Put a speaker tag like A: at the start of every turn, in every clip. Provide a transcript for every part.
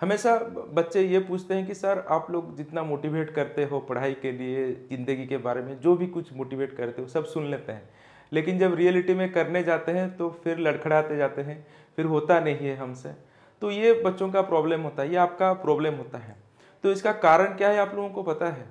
A: हमेशा बच्चे ये पूछते हैं कि सर आप लोग जितना मोटिवेट करते हो पढ़ाई के लिए ज़िंदगी के बारे में जो भी कुछ मोटिवेट करते हो सब सुन लेते हैं लेकिन जब रियलिटी में करने जाते हैं तो फिर लड़खड़ाते जाते हैं फिर होता नहीं है हमसे तो ये बच्चों का प्रॉब्लम होता है ये आपका प्रॉब्लम होता है तो इसका कारण क्या है आप लोगों को पता है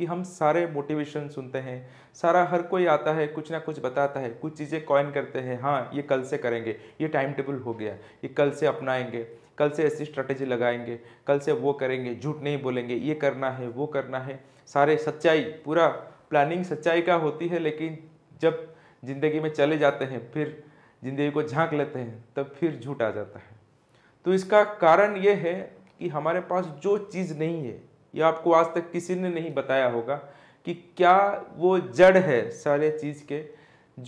A: कि हम सारे मोटिवेशन सुनते हैं सारा हर कोई आता है कुछ ना कुछ बताता है कुछ चीज़ें कॉइन करते हैं हाँ ये कल से करेंगे ये टाइम टेबल हो गया ये कल से अपनाएंगे कल से ऐसी स्ट्रैटेजी लगाएंगे कल से वो करेंगे झूठ नहीं बोलेंगे ये करना है वो करना है सारे सच्चाई पूरा प्लानिंग सच्चाई का होती है लेकिन जब ज़िंदगी में चले जाते हैं फिर ज़िंदगी को झांक लेते हैं तब फिर झूठ आ जाता है तो इसका कारण ये है कि हमारे पास जो चीज़ नहीं है यह आपको आज तक किसी ने नहीं बताया होगा कि क्या वो जड़ है सारे चीज़ के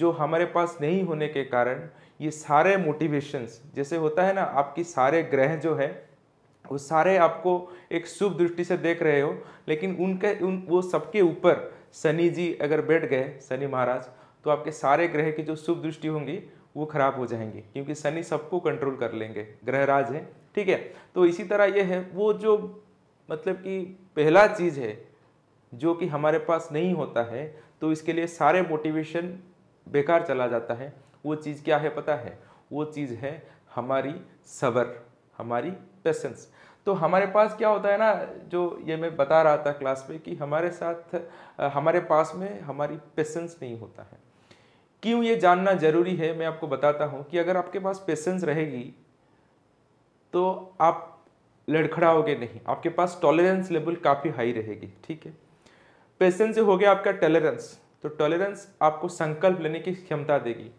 A: जो हमारे पास नहीं होने के कारण ये सारे मोटिवेशंस जैसे होता है ना आपकी सारे ग्रह जो है वो सारे आपको एक शुभ दृष्टि से देख रहे हो लेकिन उनके उन वो सबके ऊपर शनि जी अगर बैठ गए शनि महाराज तो आपके सारे ग्रह की जो शुभ दृष्टि होंगी वो खराब हो जाएंगे क्योंकि शनि सबको कंट्रोल कर लेंगे ग्रहराज है ठीक है तो इसी तरह ये है वो जो मतलब कि पहला चीज़ है जो कि हमारे पास नहीं होता है तो इसके लिए सारे मोटिवेशन बेकार चला जाता है वो चीज़ क्या है पता है वो चीज़ है हमारी सबर हमारी पेशेंस तो हमारे पास क्या होता है ना जो ये मैं बता रहा था क्लास में कि हमारे साथ हमारे पास में हमारी पेशेंस नहीं होता है क्यों ये जानना ज़रूरी है मैं आपको बताता हूँ कि अगर आपके पास पेशेंस रहेगी तो आप लड़खड़ाओगे नहीं आपके पास टॉलरेंस लेवल काफ़ी हाई रहेगी ठीक है पेशेंस हो गया आपका टॉलरेंस तो टॉलरेंस आपको संकल्प लेने की क्षमता देगी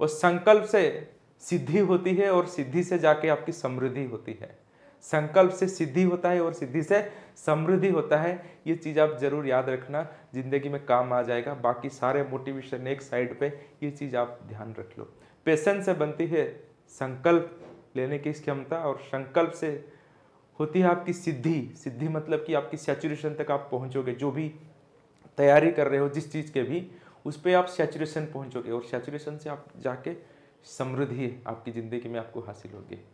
A: और संकल्प से सिद्धि होती है और सिद्धि से जाके आपकी समृद्धि होती है संकल्प से सिद्धि होता है और सिद्धि से समृद्धि होता है ये चीज़ आप ज़रूर याद रखना ज़िंदगी में काम आ जाएगा बाकी सारे मोटिवेशन एक साइड पे ये चीज़ आप ध्यान रख लो पेशेंस से बनती है संकल्प लेने की क्षमता और संकल्प से होती है आपकी सिद्धि सिद्धि मतलब कि आपकी सेचुरेशन तक आप पहुँचोगे जो भी तैयारी कर रहे हो जिस चीज़ के भी उस पर आप सैचुरेशन पहुँचोगे और सेचुरेशन से आप जाके समृद्धि आपकी ज़िंदगी में आपको हासिल होगी